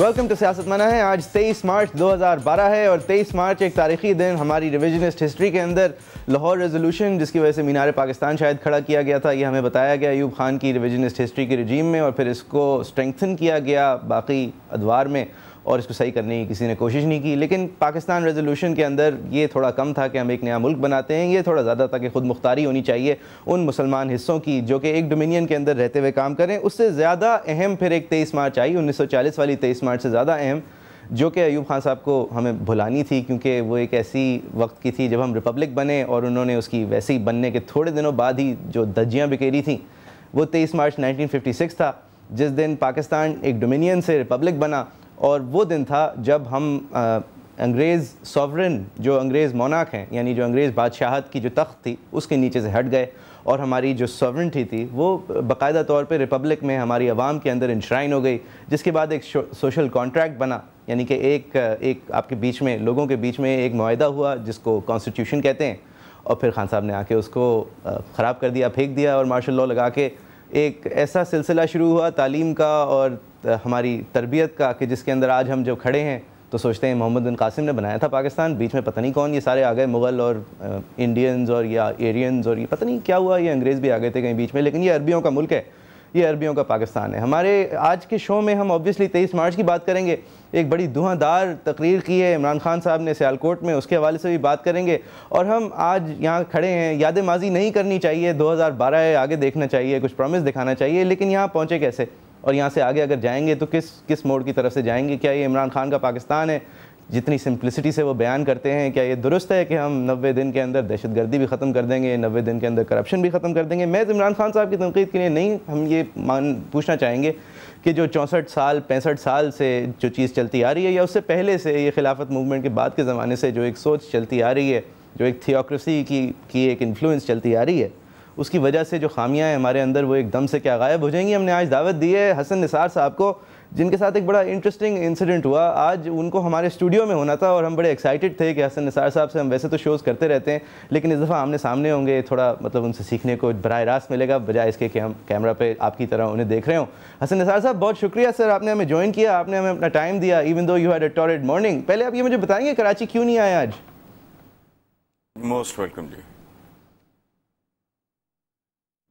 welcome to सियासत मना है आज 23 मार्च 2012 है और 23 मार्च एक तारीखी दिन हमारी रिविजनिस्ट हिस्ट्री के अंदर लाहौर रेजोल्यूशन जिसकी वजह से मीनार पाकिस्तान शायद खड़ा किया गया था ये हमें बताया गया अयूब खान की रिविजनिस्ट हिस्ट्री की रिजीम में और फिर इसको स्ट्रेंथन किया गया बाकी अदवार में और इसको सही करने की किसी ने कोशिश नहीं की लेकिन पाकिस्तान रेजोल्यूशन के अंदर ये थोड़ा कम था कि हम एक नया मुल्क बनाते हैं ये थोड़ा ज़्यादा था कि खुद मुख्तारी होनी चाहिए उन मुसलमान हिस्सों की जो कि एक डोमिनियन के अंदर रहते हुए काम करें उससे ज़्यादा अहम फिर एक तेईस मार्च आई उन्नीस वाली तेईस मार्च से ज़्यादा अहम जो कि अयूब खान साहब को हमें भुलानी थी क्योंकि वो एक ऐसी वक्त की थी जब हम रिपब्लिक बने और उन्होंने उसकी वैसे ही बनने के थोड़े दिनों बाद ही जो धज्जियाँ बिखेरी थी वो तेईस मार्च 1956 था जिस दिन पाकिस्तान एक डोमिनियन से रिपब्लिक बना और वो दिन था जब हम अंग्रेज़ सॉवरन जो अंग्रेज़ मोनाक हैं यानी जो अंग्रेज़ बादशाहत की जो तख्त थी उसके नीचे से हट गए और हमारी जो सॉवरेंटी थी वो बाकायदा तौर पे रिपब्लिक में हमारी आवाम के अंदर इंश्राइन हो गई जिसके बाद एक सोशल कॉन्ट्रैक्ट बना यानी कि एक एक आपके बीच में लोगों के बीच में एक माहा हुआ जिसको कॉन्स्टिट्यूशन कहते हैं और फिर खान साहब ने आके उसको ख़राब कर दिया फेंक दिया और मार्शल लॉ लगा के एक ऐसा सिलसिला शुरू हुआ तालीम का और हमारी तरबियत का कि जिसके अंदर आज हम जब खड़े हैं तो सोचते हैं मोहम्मद बिन कासिम ने बनाया था पाकिस्तान बीच में पता नहीं कौन ये सारे आ गए मुग़ल और इंडियंस और या एरियंस और ये पता नहीं क्या हुआ ये अंग्रेज़ भी आ गए थे कहीं बीच में लेकिन ये अरबियों का मुल्क है ये अरबियों का पाकिस्तान है हमारे आज के शो में हम ऑब्वियसली तेईस मार्च की बात करेंगे एक बड़ी धुआंधार तकरीर की है इमरान खान साहब ने सियालकोट में उसके हवाले से भी बात करेंगे और हम आज यहाँ खड़े हैं याद माजी नहीं करनी चाहिए दो है आगे देखना चाहिए कुछ प्रॉमिस दिखाना चाहिए लेकिन यहाँ पहुँचे कैसे और यहाँ से आगे अगर जाएंगे तो किस किस मोड़ की तरफ से जाएंगे क्या ये इमरान खान का पाकिस्तान है जितनी सिंप्लिसिटी से वो बयान करते हैं क्या ये दुरुस्त है कि हम नबे दिन के अंदर दहशत गर्दी भी ख़त्म कर देंगे नबे दिन के अंदर करप्शन भी ख़त्म कर देंगे महज तो इमरान खान साहब की तनकीद के लिए नहीं हम ये मान पूछना चाहेंगे कि जो चौंसठ साल पैंसठ साल से जो चीज़ चलती आ रही है या उससे पहले से ये खिलाफत मूवमेंट के बाद के ज़माने से जो एक सोच चलती आ रही है जो एक थियोक्रेसी की की एक इन्फ्लुएंस चलती आ रही है उसकी वजह से जो खामियाँ हैं हमारे अंदर वो एकदम से क्या गायब हो जाएंगी हमने आज दावत दी है हसन निसार साहब को जिनके साथ एक बड़ा इंटरेस्टिंग इंसिडेंट हुआ आज उनको हमारे स्टूडियो में होना था और हम बड़े एक्साइटेड थे कि हसन निसार साहब से हम वैसे तो शोज़ करते रहते हैं लेकिन इस दफ़ा आमने सामने होंगे थोड़ा मतलब उनसे सीखने को बर रास्त मिलेगा बजाय इसके कि हम कैमरा पे आपकी तरह उन्हें देख रहे हो हसन निसार साहब बहुत शुक्रिया सर आपने हमें ज्वाइन किया आपने हमें अपना टाइम दिया even though you had a torrid morning पहले आप ये मुझे बताएंगे कराची क्यों नहीं आए आज मोस्ट वेलकम जी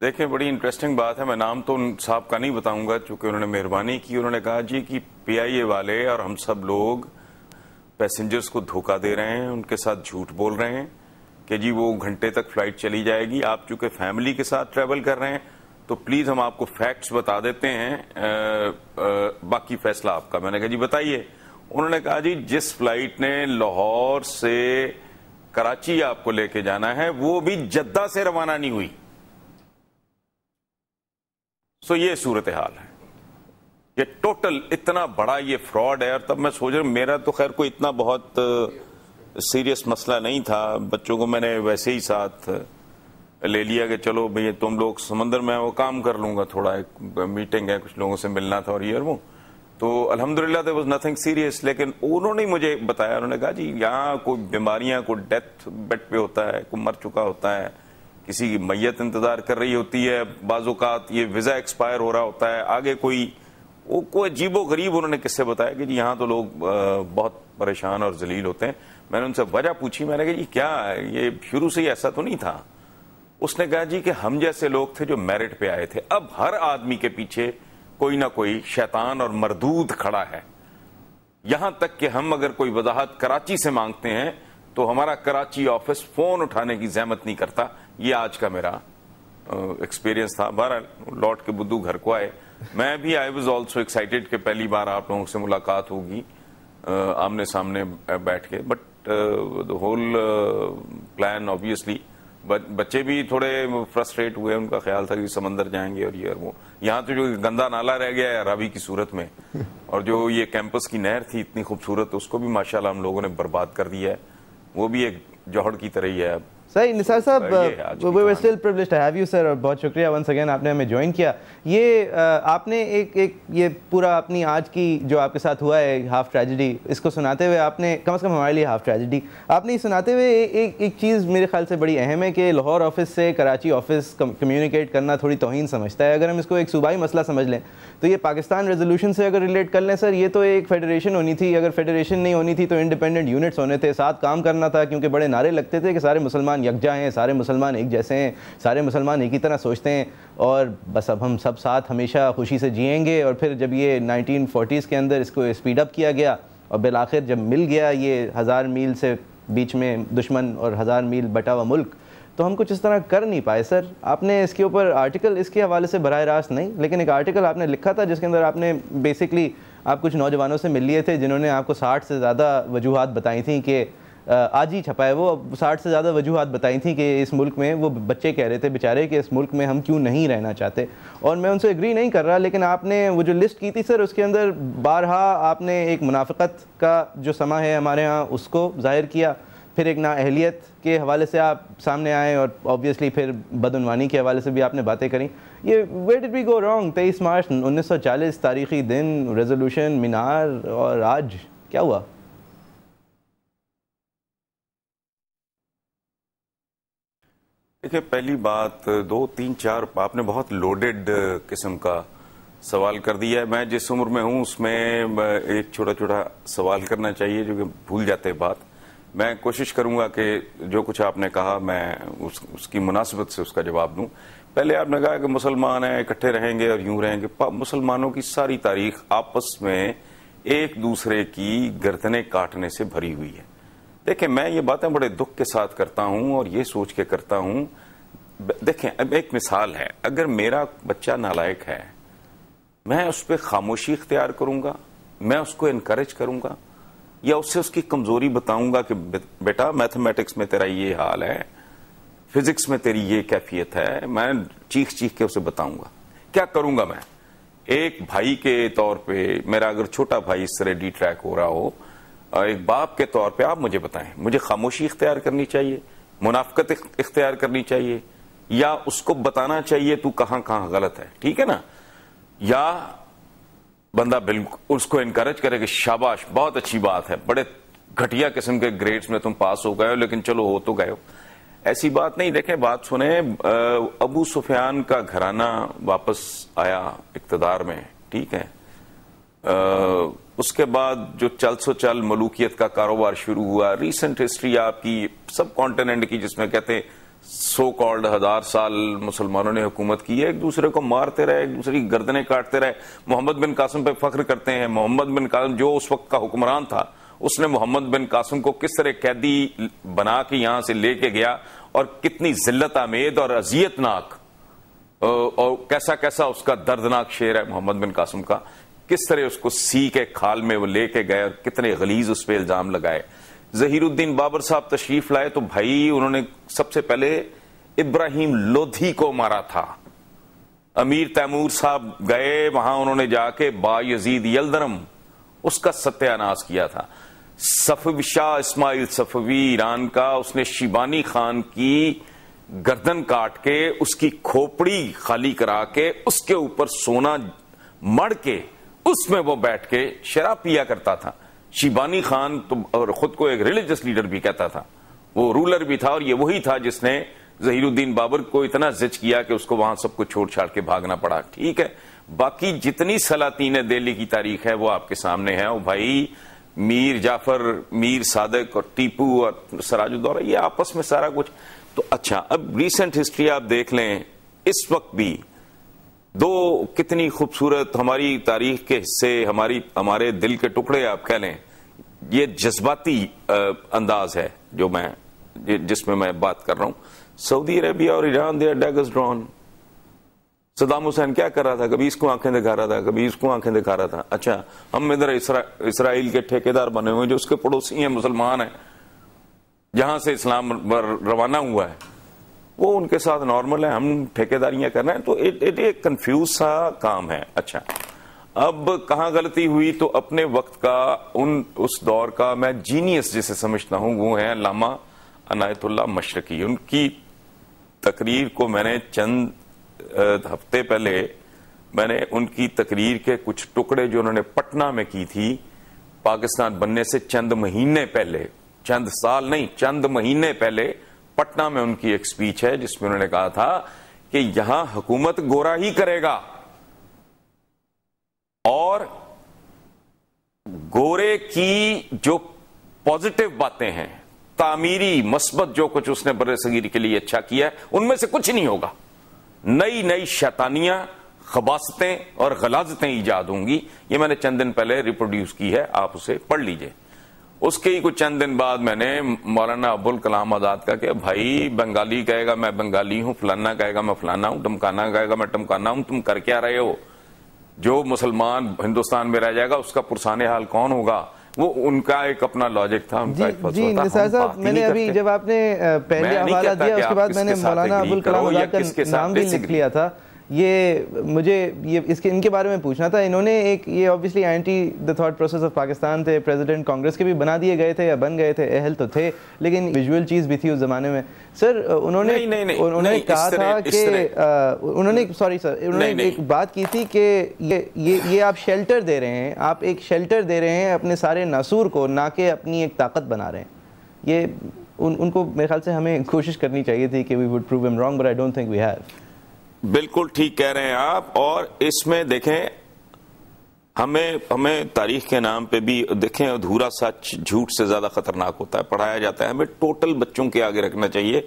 देखें बड़ी इंटरेस्टिंग बात है मैं नाम तो उन साहब का नहीं बताऊंगा चूंकि उन्होंने मेहरबानी की उन्होंने कहा जी कि पीआईए वाले और हम सब लोग पैसेंजर्स को धोखा दे रहे हैं उनके साथ झूठ बोल रहे हैं कि जी वो घंटे तक फ्लाइट चली जाएगी आप चूंकि फैमिली के साथ ट्रैवल कर रहे हैं तो प्लीज हम आपको फैक्ट्स बता देते हैं आ, आ, बाकी फैसला आपका मैंने कहा जी बताइए उन्होंने कहा जी जिस फ्लाइट ने लाहौर से कराची आपको लेके जाना है वो भी जद्दा से रवाना नहीं हुई सो ये सूरत हाल है ये टोटल इतना बड़ा ये फ्रॉड है और तब मैं सोच रहा हूं मेरा तो खैर कोई इतना बहुत सीरियस मसला नहीं था बच्चों को मैंने वैसे ही साथ ले लिया कि चलो भैया तुम लोग समंदर में वो काम कर लूंगा थोड़ा एक मीटिंग है कुछ लोगों से मिलना था और ये वो तो अल्हम्दुलिल्लाह दे वॉज नथिंग सीरियस लेकिन उन्होंने मुझे बताया उन्होंने कहा जी यहाँ कोई बीमारियां कोई डेथ बेड पे होता है कोई मर चुका होता है किसी की मैयत इंतजार कर रही होती है बाजूकात ये वीज़ा एक्सपायर हो रहा होता है आगे कोई वो कोई अजीबो गरीब उन्होंने किससे बताया कि जी यहाँ तो लोग बहुत परेशान और जलील होते हैं मैंने उनसे वजह पूछी मैंने कहा जी क्या ये शुरू से ही ऐसा तो नहीं था उसने कहा जी कि हम जैसे लोग थे जो मेरिट पे आए थे अब हर आदमी के पीछे कोई ना कोई शैतान और मरदूद खड़ा है यहां तक कि हम अगर कोई वजाहत कराची से मांगते हैं तो हमारा कराची ऑफिस फोन उठाने की जहमत नहीं करता ये आज का मेरा एक्सपीरियंस था बहरहाल लौट के बुद्धू घर को आए मैं भी आई वॉज ऑल्सो एक्साइटेड कि पहली बार आप लोगों से मुलाकात होगी आमने सामने बैठ के but the whole plan obviously बच्चे भी थोड़े फ्रस्ट्रेट हुए उनका ख्याल था कि समंदर जाएंगे और ये और वो यहाँ तो जो गंदा नाला रह गया है रवि की सूरत में और जो ये कैंपस की नहर थी इतनी खूबसूरत उसको भी माशाल्लाह हम लोगों ने बर्बाद कर दिया है वो भी एक जौहड़ की तरह ही है अब सर निसार साहब we were still privileged have you sir और बहुत शुक्रिया वंस अगेन आपने हमें ज्वाइन किया ये uh, आपने एक एक ये पूरा अपनी आज की जो आपके साथ हुआ है हाफ ट्रेजेडी इसको सुनाते हुए आपने कम से कम हमारे लिए हाफ ट्रेजेडी आपने सुनाते हुए एक एक चीज़ मेरे ख्याल से बड़ी अहम है कि लाहौर ऑफिस से कराची ऑफिस कम्युनिकेट करना थोड़ी तोहन समझता है अगर हम इसको एक सूबाई मसला समझ लें तो ये पाकिस्तान रेजोल्यूशन से अगर रिलेट कर लें सर ये तो एक फेडरेशन होनी थी अगर फेडरेशन नहीं होनी थी तो इंडिपेंडेंट यूनिट्स होने थे साथ काम करना था क्योंकि बड़े नारे लगते थे कि सारे मुसलमान मुसलमान यकजा हैं सारे मुसलमान एक जैसे हैं सारे मुसलमान एक ही तरह सोचते हैं और बस अब हम सब साथ हमेशा खुशी से जिएंगे और फिर जब ये 1940s के अंदर इसको स्पीड अप किया गया और बिलाखिर जब मिल गया ये हज़ार मील से बीच में दुश्मन और हज़ार मील बटा हुआ मुल्क तो हम कुछ इस तरह कर नहीं पाए सर आपने इसके ऊपर आर्टिकल इसके हवाले से बरह रास्त नहीं लेकिन एक आर्टिकल आपने लिखा था जिसके अंदर आपने बेसिकली आप कुछ नौजवानों से मिल लिए थे जिन्होंने आपको साठ से ज़्यादा वजूहत बताई थी कि आज ही छपा है वो साठ से ज़्यादा वजूहत बताई थी कि इस मुल्क में वो बच्चे कह रहे थे बेचारे कि इस मुल्क में हम क्यों नहीं रहना चाहते और मैं उनसे एग्री नहीं कर रहा लेकिन आपने वो जो लिस्ट की थी सर उसके अंदर बारहा आपने एक मुनाफ़त का जो समा है हमारे यहाँ उसको ज़ाहिर किया फिर एक नाअहलियत के हवाले से आप सामने आए और ऑब्वियसली फिर बदनवानी के हवाले से भी आपने बातें करी ये wait it we go wrong तेईस मार्च उन्नीस सौ चालीस तारीखी दिन रेजोल्यूशन मीनार और आज क्या हुआ देखिए पहली बात दो तीन चार आपने बहुत लोडेड किस्म का सवाल कर दिया है मैं जिस उम्र में हूं उसमें एक छोटा छोटा सवाल करना चाहिए जो कि भूल जाते बात मैं कोशिश करूंगा कि जो कुछ आपने कहा मैं उस, उसकी मुनासिबत से उसका जवाब दूं पहले आपने कहा कि मुसलमान हैं इकट्ठे रहेंगे और यूं रहेंगे मुसलमानों की सारी तारीख आपस में एक दूसरे की गर्दनें काटने से भरी हुई है देखें मैं ये बातें बड़े दुख के साथ करता हूं और ये सोच के करता हूं देखें अब एक मिसाल है अगर मेरा बच्चा नालायक है मैं उस पर खामोशी इख्तियार करूंगा मैं उसको इनक्रेज करूंगा या उससे उसकी कमजोरी बताऊंगा कि बेटा मैथमेटिक्स में तेरा ये हाल है फिजिक्स में तेरी ये कैफियत है मैं चीख चीख के उसे बताऊंगा क्या करूंगा मैं एक भाई के तौर पे मेरा अगर छोटा भाई इस तरह डी ट्रैक हो रहा हो एक बाप के तौर पर आप मुझे बताएं मुझे खामोशी इख्तियार करनी चाहिए मुनाफ्त इख्तियार करनी चाहिए या उसको बताना चाहिए तू कहां कहां गलत है ठीक है ना या बंदा बिल्कुल उसको इनक्रेज करे कि शाबाश बहुत अच्छी बात है बड़े घटिया किस्म के ग्रेड्स में तुम पास हो गए हो लेकिन चलो हो तो गए हो ऐसी बात नहीं देखें बात सुने अबू सुफियान का घराना वापस आया इकतदार में ठीक है उसके बाद जो चल सो चल मलूकियत का कारोबार शुरू हुआ रिसेंट हिस्ट्री आपकी सब कॉन्टिनेंट की जिसमें कहते हैं सो कॉल्ड हजार साल मुसलमानों ने हुकूमत की है एक दूसरे को मारते रहे एक दूसरे की गर्दने काटते रहे मोहम्मद बिन कासिम पे फख्र करते हैं मोहम्मद बिन कासिम जो उस वक्त का हुक्मरान था उसने मोहम्मद बिन कासिम को किस तरह कैदी बना के यहां से लेके गया और कितनी जिल्लत आमेद और अजियतनाक और कैसा कैसा उसका दर्दनाक शेर है मोहम्मद बिन कासिम का किस तरह उसको सी के खाल में वो लेके गए और कितने गलीज उस पर इल्जाम लगाए जहीरुद्दीन बाबर साहब तशरीफ लाए तो भाई उन्होंने सबसे पहले इब्राहिम लोधी को मारा था अमीर तैमूर साहब गए वहां उन्होंने जाके बायजीद यलदरम उसका सत्यानाश किया था सफव शाह इस्माइल सफवी ईरान का उसने शिबानी खान की गर्दन काट के उसकी खोपड़ी खाली करा के उसके ऊपर सोना मड़ के उसमें वो बैठ के शराब पिया करता था शिबानी खान तो और खुद को एक रिलीजियस लीडर भी कहता था वो रूलर भी था और ये वही था जिसने जहीरुद्दीन बाबर को इतना जिज किया कि उसको वहां सब कुछ छोड़ छाड़ के भागना पड़ा ठीक है बाकी जितनी सलातीन दिल्ली की तारीख है वो आपके सामने है और भाई मीर जाफर मीर सादक और टीपू और सराजुद्दौरा ये आपस में सारा कुछ तो अच्छा अब रिसेंट हिस्ट्री आप देख लें इस वक्त भी दो कितनी खूबसूरत हमारी तारीख के हिस्से हमारी हमारे दिल के टुकड़े आप कह लें ये जज्बाती अंदाज है जो मैं जिसमें मैं बात कर रहा हूं सऊदी अरेबिया और ईरान दे डेगस ड्रॉन सदाम हुसैन क्या कर रहा था कभी इसको आंखें दिखा रहा था कभी इसको आंखें दिखा रहा था अच्छा हम इधर इसरा, इसराइल के ठेकेदार बने हुए जो उसके पड़ोसी हैं मुसलमान हैं जहां से इस्लाम रवाना हुआ है वो उनके साथ नॉर्मल है हम ठेकेदारियां कर रहे हैं तो इट इट एक कंफ्यूज सा काम है अच्छा अब कहाँ गलती हुई तो अपने वक्त का उन उस दौर का मैं जीनियस जिसे समझता हूं वो है लामा अनायतुल्ला मशरकी उनकी तकरीर को मैंने चंद हफ्ते पहले मैंने उनकी तकरीर के कुछ टुकड़े जो उन्होंने पटना में की थी पाकिस्तान बनने से चंद महीने पहले चंद साल नहीं चंद महीने पहले पटना में उनकी एक स्पीच है जिसमें उन्होंने कहा था कि यहां हुकूमत गोरा ही करेगा और गोरे की जो पॉजिटिव बातें हैं तामीरी मस्बत जो कुछ उसने बर सगीर के लिए अच्छा किया है उनमें से कुछ नहीं होगा नई नई शैतानियां खबासतें और गलाजतें ईजाद होंगी ये मैंने चंद दिन पहले रिप्रोड्यूस की है आप उसे पढ़ लीजिए उसके ही कुछ चंद दिन बाद मैंने मौलाना अबुल कलाम आज़ाद का कि भाई बंगाली कहेगा मैं बंगाली हूँ फलाना कहेगा मैं फलाना हूँ टमकाना कहेगा मैं टमकाना हूँ तुम कर क्या रहे हो जो मुसलमान हिंदुस्तान में रह जाएगा उसका पुरसाने हाल कौन होगा वो उनका एक अपना लॉजिक था उनका मैंने अभी जब आपने पहले हवाला दिया उसके बाद मैंने मौलाना अबुल कलाम आजाद का नाम भी लिख लिया था ये मुझे ये इसके इनके बारे में पूछना था इन्होंने एक ये obviously anti the thought process of Pakistan थे प्रेसिडेंट कांग्रेस के भी बना दिए गए थे या बन गए थे अहल तो थे लेकिन विजुअल चीज़ भी थी उस ज़माने में सर उन्होंने नहीं, नहीं, नहीं, उन्होंने नहीं, कहा था कि उन्होंने सॉरी सर उन्होंने एक बात की थी कि ये ये ये आप शेल्टर दे रहे हैं आप एक शेल्टर दे रहे हैं अपने सारे नासूर को ना कि अपनी एक ताकत बना रहे हैं ये उन, उनको मेरे ख्याल से हमें कोशिश करनी चाहिए थी कि we would prove am wrong but I don't think we have बिल्कुल ठीक कह रहे हैं आप और इसमें देखें हमें हमें तारीख के नाम पे भी देखें अधूरा सच झूठ से ज्यादा खतरनाक होता है पढ़ाया जाता है हमें टोटल बच्चों के आगे रखना चाहिए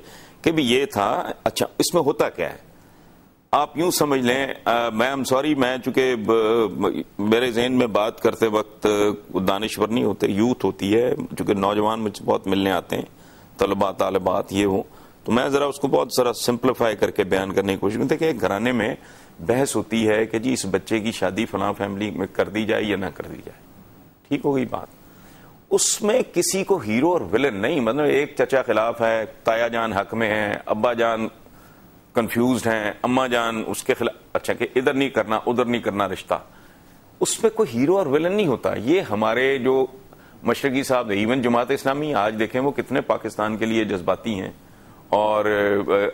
कि भी ये था अच्छा इसमें होता क्या है आप यूं समझ लें मैम सॉरी मैं चूंकि मेरे जहन में बात करते वक्त दानश्वर नहीं होते यूथ होती है चूंकि नौजवान मुझे बहुत मिलने आते हैं तलबा तालबात ये हों तो मैं ज़रा उसको बहुत ज़रा सिंप्लीफाई करके बयान करने की कोशिश करूँ कि एक घराने में बहस होती है कि जी इस बच्चे की शादी फला फैमिली में कर दी जाए या ना कर दी जाए ठीक हो गई बात उसमें किसी को हीरो और विलन नहीं मतलब एक चचा खिलाफ है ताया जान हक में है अब्बा जान कंफ्यूज हैं अम्मा जान उसके खिलाफ अच्छा कि इधर नहीं करना उधर नहीं करना रिश्ता उसमें कोई हीरो और विलन नहीं होता ये हमारे जो मशरकी साहब इवन जमात इस्लामी आज देखें वो कितने पाकिस्तान के लिए जज्बाती हैं और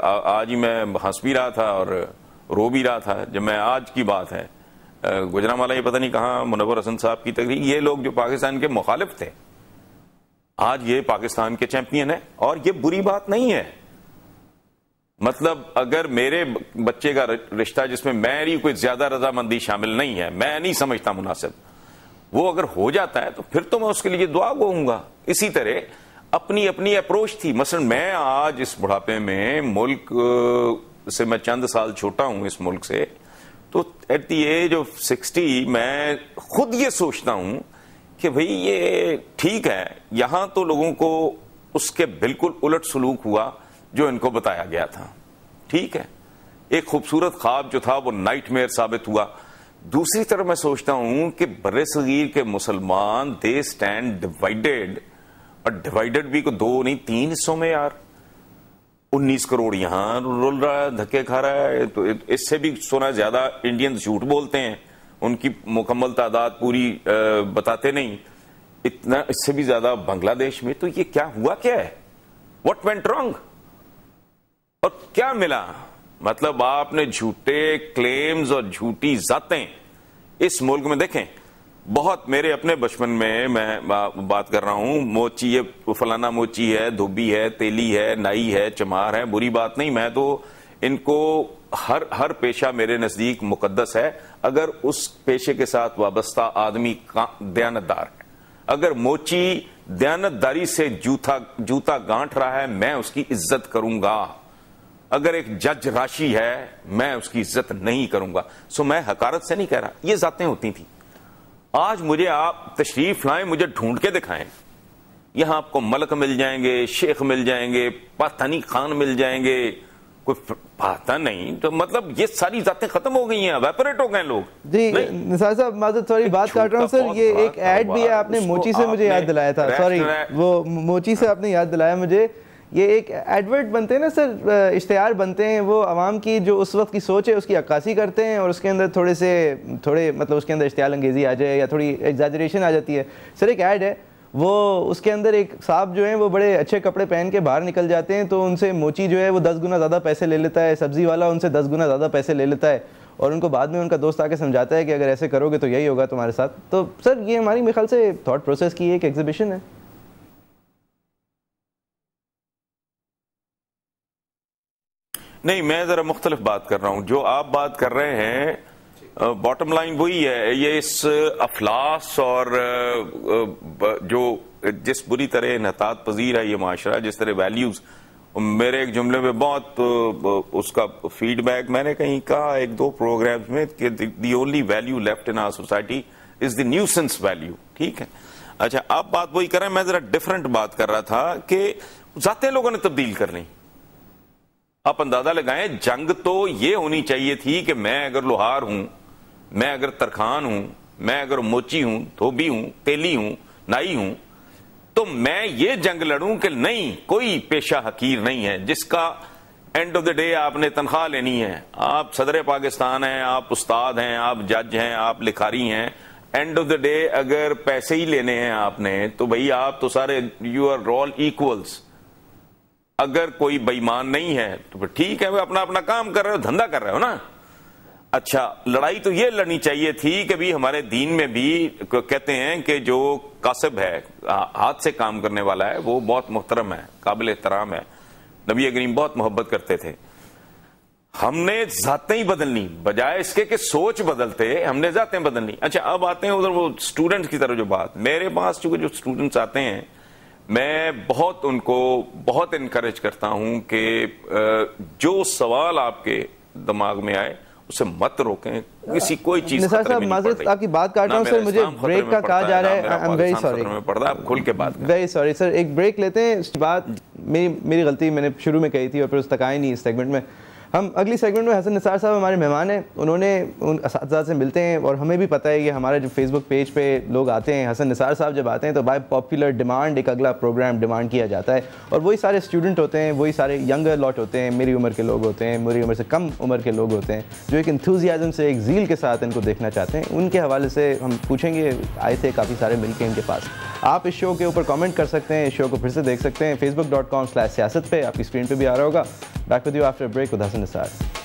आज ही मैं हंस भी रहा था और रो भी रहा था जब मैं आज की बात है गुजरावाला ये पता नहीं कहा मुनवर हसन साहब की तकरीर ये लोग जो पाकिस्तान के मुखालिफ थे आज ये पाकिस्तान के चैंपियन है और ये बुरी बात नहीं है मतलब अगर मेरे बच्चे का रिश्ता जिसमें मेरी कोई ज्यादा रजामंदी शामिल नहीं है मैं नहीं समझता मुनासिब वो अगर हो जाता है तो फिर तो मैं उसके लिए दुआ गोगा इसी तरह अपनी अपनी अप्रोच थी मसलन मैं आज इस बुढ़ापे में मुल्क से मैं चंद साल छोटा हूं इस मुल्क से तो at the age of sixty मैं खुद ये सोचता हूं कि भाई ये ठीक है यहां तो लोगों को उसके बिल्कुल उलट सलूक हुआ जो इनको बताया गया था ठीक है एक खूबसूरत ख्वाब जो था वो नाइटमेयर साबित हुआ दूसरी तरफ मैं सोचता हूं कि बरे सगीर के मुसलमान दे स्टैंड डिवाइडेड और डिवाइडेड भी को दो नहीं तीन हिस्सों में यार उन्नीस करोड़ यहां रोल रहा है धक्के खा रहा है तो इससे भी सोना ज्यादा इंडियन झूठ बोलते हैं उनकी मुकम्मल तादाद पूरी बताते नहीं इतना इससे भी ज्यादा बांग्लादेश में तो ये क्या हुआ क्या है वट वेंट रॉन्ग और क्या मिला मतलब आपने झूठे क्लेम्स और झूठी जातें इस मुल्क में देखें बहुत मेरे अपने बचपन में मैं बात कर रहा हूँ मोची ये फलाना मोची है धोबी है तेली है नाई है चमार है बुरी बात नहीं मैं तो इनको हर हर पेशा मेरे नजदीक मुकदस है अगर उस पेशे के साथ वाबस्ता आदमी का दयानतदार है अगर मोची दयानतदारी से जूता जूता गांठ रहा है मैं उसकी इज्जत करूंगा अगर एक जज राशि है मैं उसकी इज्जत नहीं करूंगा सो मैं हकारत से नहीं कह रहा ये जातें होती थी आज मुझे आप तशरीफ लाएं मुझे ढूंढ के दिखाएं यहाँ आपको मलक मिल जाएंगे शेख मिल जाएंगे पातनी खान मिल जाएंगे कोई पाता नहीं तो मतलब ये सारी जातें खत्म हो गई हैं वेपरेट हो गए लोग जी साहब माजद सॉरी तो बात कर रहा हूँ सर ये एक ऐड भी है आपने मोची से मुझे याद दिलाया था सॉरी वो मोची से आपने याद दिलाया मुझे ये एक एडवर्ट बनते हैं ना सर इश्तहार बनते हैं वो आवाम की जो उस वक्त की सोच है उसकी अक्कासी करते हैं और उसके अंदर थोड़े से थोड़े मतलब उसके अंदर इश्तहार अंगेज़ी आ जाए या थोड़ी एग्जाजरेशन आ जाती है सर एक ऐड है वो उसके अंदर एक साहब जो है वो बड़े अच्छे कपड़े पहन के बाहर निकल जाते हैं तो उनसे मोची जो है वो दस गुना ज़्यादा पैसे ले लेता है सब्ज़ी वाला उनसे दस गुना ज़्यादा पैसे ले लेता है और उनको बाद में उनका दोस्त आके समझाता है कि अगर ऐसे करोगे तो यही होगा तुम्हारे साथ तो सर ये हमारी मेरे से थाट प्रोसेस की एक एग्जीबिशन है नहीं मैं ज़रा मुख्तलिफ बात कर रहा हूँ जो आप बात कर रहे हैं बॉटम लाइन वही है ये इस अफलास और जो जिस बुरी तरह नतात पजीर है ये माशरा जिस तरह वैल्यूज़ मेरे एक जुमले में बहुत उसका फीडबैक मैंने कहीं कहा एक दो प्रोग्राम्स में कि the only value left in our society is the nuisance value ठीक है अच्छा आप बात वही कर मैं जरा डिफरेंट बात कर रहा था कि जाते लोगों ने तब्दील कर ली आप अंदाजा लगाएं जंग तो ये होनी चाहिए थी कि मैं अगर लोहार हूं मैं अगर तरखान हूं मैं अगर मोची हूं धोबी हूं तेली हूं नाई हूं तो मैं ये जंग लड़ू कि नहीं कोई पेशा हकीर नहीं है जिसका एंड ऑफ द डे आपने तनख्वाह लेनी है आप सदर पाकिस्तान हैं आप उस्ताद हैं आप जज हैं आप लिखारी हैं एंड ऑफ द डे अगर पैसे ही लेने हैं आपने तो भाई आप तो सारे यू आर ऑल इक्वल्स अगर कोई बेईमान नहीं है तो ठीक है वो अपना अपना काम कर रहे हो धंधा कर रहे हो ना अच्छा लड़ाई तो ये लड़नी चाहिए थी कि भी हमारे दीन में भी कहते हैं कि जो कासिब है हाथ से काम करने वाला है वो बहुत मोहतरम है काबिल एहतराम है नबी अग्रीम बहुत मोहब्बत करते थे हमने जाते ही बदलनी बजाय इसके कि सोच बदलते हमने जाते बदलनी अच्छा अब आते हैं उधर वो स्टूडेंट्स की तरह जो बात मेरे पास चूंकि जो स्टूडेंट्स आते हैं मैं बहुत उनको बहुत इनक्रेज करता हूं कि जो सवाल आपके दिमाग में आए उसे मत रोकें किसी कोई चीज आपकी बात काट रहा हूं सर मुझे ब्रेक का कहा जा रहा है आई एम वेरी सॉरी रहा है आप खुल के बात वेरी सॉरी सर एक ब्रेक लेते हैं बात मेरी मेरी गलती मैंने शुरू में कही थी और फिर उस तक आई नहीं इस सेगमेंट में हम अगली सेगमेंट में हसन निसार साहब हमारे मेहमान हैं उन्होंने उन इस से मिलते हैं और हमें भी पता है कि हमारे जो फेसबुक पेज पे लोग आते हैं हसन निसार साहब जब आते हैं तो बाय पॉपुलर डिमांड एक अगला प्रोग्राम डिमांड किया जाता है और वही सारे स्टूडेंट होते हैं वही सारे यंगर लॉट होते हैं मेरी उम्र के लोग होते हैं मेरी उम्र से कम उम्र के लोग होते हैं जो एक इंथ्यूजियाज़म से एक झील के साथ इनको देखना चाहते हैं उनके हवाले से हम पूछेंगे आए थे काफ़ी सारे मिल इनके पास आप इस शो के ऊपर कमेंट कर सकते हैं इस शो को फिर से देख सकते हैं फेसबुक डॉट कॉम स्लैश सियासत पे आपकी स्क्रीन पे भी आ रहा होगा back with you after break उदासन निसार